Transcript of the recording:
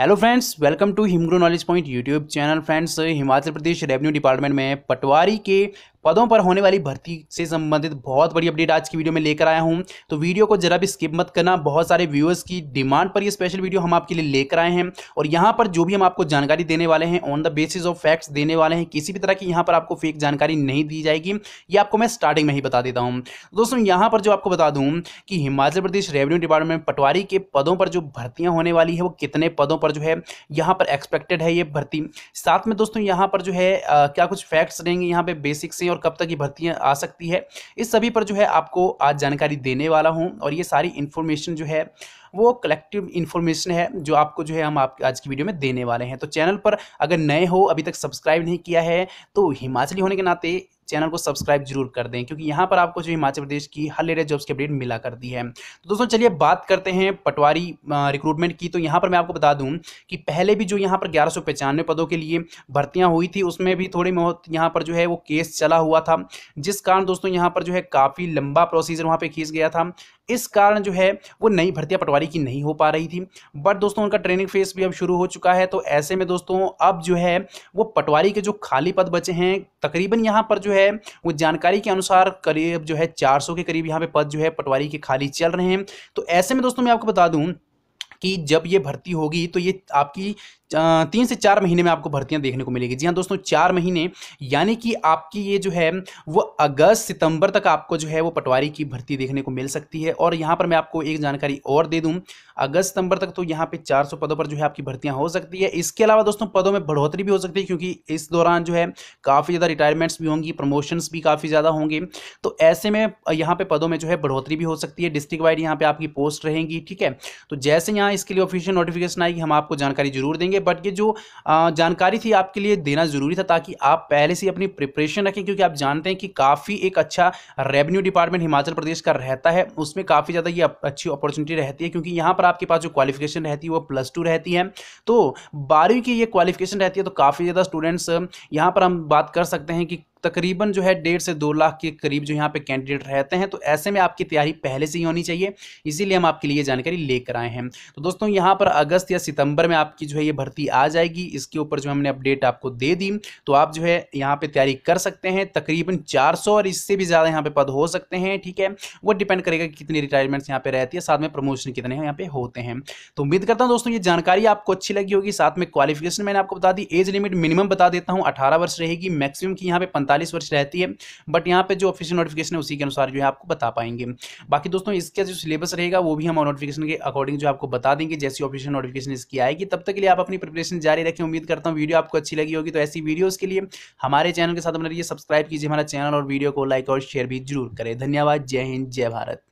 hello friends welcome to Himgro knowledge point YouTube channel friends Himachal Pradesh revenue department में पटवारी के पदों पर होने वाली भर्ती से संबंधित बहुत बड़ी अपडेट आज की वीडियो में लेकर आया हूं तो वीडियो को जरा भी स्किप मत करना बहुत सारे व्यूअर्स की डिमांड पर ये स्पेशल वीडियो हम आपके लिए लेकर आए हैं और यहाँ पर जो भी हम आपको जानकारी देने वाले हैं on the basis of facts देने वाले हैं किसी भी तरह की यहाँ पर आपको फेक जानकारी नहीं दी जाएगी ये आपको मैं स्टार्टिंग में ही बता देता हूँ दोस्तों यहाँ पर जो आपको बता दूँ कि हिमाचल प्रदेश रेवेन्यू डिपार्टमेंट पटवारी के पदों पर जो भर्तियाँ होने वाली है वो कितने पदों पर जो है यहाँ पर एक्सपेक्टेड है ये भर्ती साथ में दोस्तों यहाँ पर जो है क्या कुछ फैक्ट्स रहेंगे यहाँ पर बेसिक्स और कब तक ये भर्तियाँ आ सकती है इस सभी पर जो है आपको आज जानकारी देने वाला हूँ और ये सारी इन्फॉर्मेशन जो है वो कलेक्टिव इन्फॉर्मेशन है जो आपको जो है हम आप आज की वीडियो में देने वाले हैं तो चैनल पर अगर नए हो अभी तक सब्सक्राइब नहीं किया है तो हिमाचली होने के नाते चैनल को सब्सक्राइब जरूर कर दें क्योंकि यहाँ पर आपको जो हिमाचल प्रदेश की हर लेटेस्ट जॉब्स की अपडेट मिला करती है तो दोस्तों चलिए बात करते हैं पटवारी रिक्रूटमेंट की तो यहाँ पर मैं आपको बता दूँ कि पहले भी जो यहाँ पर ग्यारह पदों के लिए भर्तियाँ हुई थी उसमें भी थोड़ी बहुत यहाँ पर जो है वो केस चला हुआ था जिस कारण दोस्तों यहाँ पर जो है काफ़ी लंबा प्रोसीजर वहाँ पर खींच गया था इस कारण जो है वो नई भर्तियाँ पटवारी की नहीं हो पा रही थी बट दोस्तों उनका ट्रेनिंग फेस भी अब शुरू हो चुका है तो ऐसे में दोस्तों अब जो है वो पटवारी के जो खाली पद बचे हैं तकरीबन यहाँ पर जो है वो जानकारी के अनुसार करीब जो है 400 के करीब यहाँ पे पद जो है पटवारी के खाली चल रहे हैं तो ऐसे में दोस्तों मैं आपको बता दूँ कि जब ये भर्ती होगी तो ये आपकी तीन से चार महीने में आपको भर्तियां देखने को मिलेगी जी हाँ दोस्तों चार महीने यानी कि आपकी ये जो है वो अगस्त सितंबर तक आपको जो है वो पटवारी की भर्ती देखने को मिल सकती है और यहाँ पर मैं आपको एक जानकारी और दे दूँ अगस्त सितंबर तक तो यहाँ पे 400 पदों पर जो है आपकी भर्तियां हो सकती है इसके अलावा दोस्तों पदों में बढ़ोतरी भी हो सकती है क्योंकि इस दौरान जो है काफ़ी ज़्यादा रिटायरमेंट्स भी होंगी प्रमोशंस भी काफ़ी ज़्यादा होंगे तो ऐसे में यहाँ पे पदों में जो है बढ़ोतरी भी हो सकती है डिस्ट्रिक्ट वाइड यहाँ पर आपकी पोस्ट रहेंगी ठीक है तो जैसे यहाँ है इसके लिए ऑफिशियल नोटिफिकेशन आएगी हम आपको जानकारी जरूर देंगे बट ये जो जानकारी थी आपके लिए देना जरूरी था ताकि आप पहले से अपनी प्रिपरेशन रखें क्योंकि आप जानते हैं कि काफ़ी एक अच्छा रेवेन्यू डिपार्टमेंट हिमाचल प्रदेश का रहता है उसमें काफ़ी ज़्यादा ये अच्छी अपॉर्चुनिटी रहती है क्योंकि यहाँ पर आपके पास जो क्वालिफिकेशन रहती है वो प्लस टू रहती है तो बारहवीं की ये क्वालिफिकेशन रहती है तो काफ़ी ज़्यादा स्टूडेंट्स यहाँ पर हम बात कर सकते हैं कि तकरीबन जो है डेढ़ से दो लाख के करीब जो यहाँ पे कैंडिडेट रहते हैं तो ऐसे में आपकी तैयारी पहले से ही होनी चाहिए इसीलिए हम आपके लिए जानकारी लेकर आए हैं तो दोस्तों यहाँ पर अगस्त या सितंबर में आपकी जो है ये भर्ती आ जाएगी इसके ऊपर जो हमने अपडेट आपको दे दी तो आप जो है यहाँ पे तैयारी कर सकते हैं तकरीबन चार और इससे भी ज़्यादा यहाँ पर पद हो सकते हैं ठीक है वो डिपेंड करेगा कि कितनी रिटायरमेंट्स यहाँ पे रहती है साथ में प्रमोशन कितने यहाँ पे होते हैं तो उम्मीद करता हूँ दोस्तों ये जानकारी आपको अच्छी लगी होगी साथ में क्वालिफिकेशन मैंने आपको बता दी एज लिमिट मिनिमम बता देता हूँ अठारह वर्ष रहेगी मैक्सिमम की यहाँ पे पैंतालीस वर्ष रहती है बट यहाँ पे जो ऑफिशियल नोटिफिकेशन है उसी के अनुसार जो है आपको बता पाएंगे बाकी दोस्तों इसका जो सिलेबस रहेगा वो भी हम नोटिफिकेशन के अकॉर्डिंग जो आपको बता देंगे जैसी ऑफिशियल नोटिफिकेशन इसकी आएगी तब तक के लिए आप अपनी प्रिपरेशन जारी रखें उम्मीद करता हूँ वीडियो आपको अच्छी लगी होगी तो ऐसी वीडियोज़ के लिए हमारे चैनल के साथ बने रहिए सब्सक्राइब कीजिए हमारा चैनल और वीडियो को लाइक और शेयर भी जरूर करें धन्यवाद जय हिंद जय भारत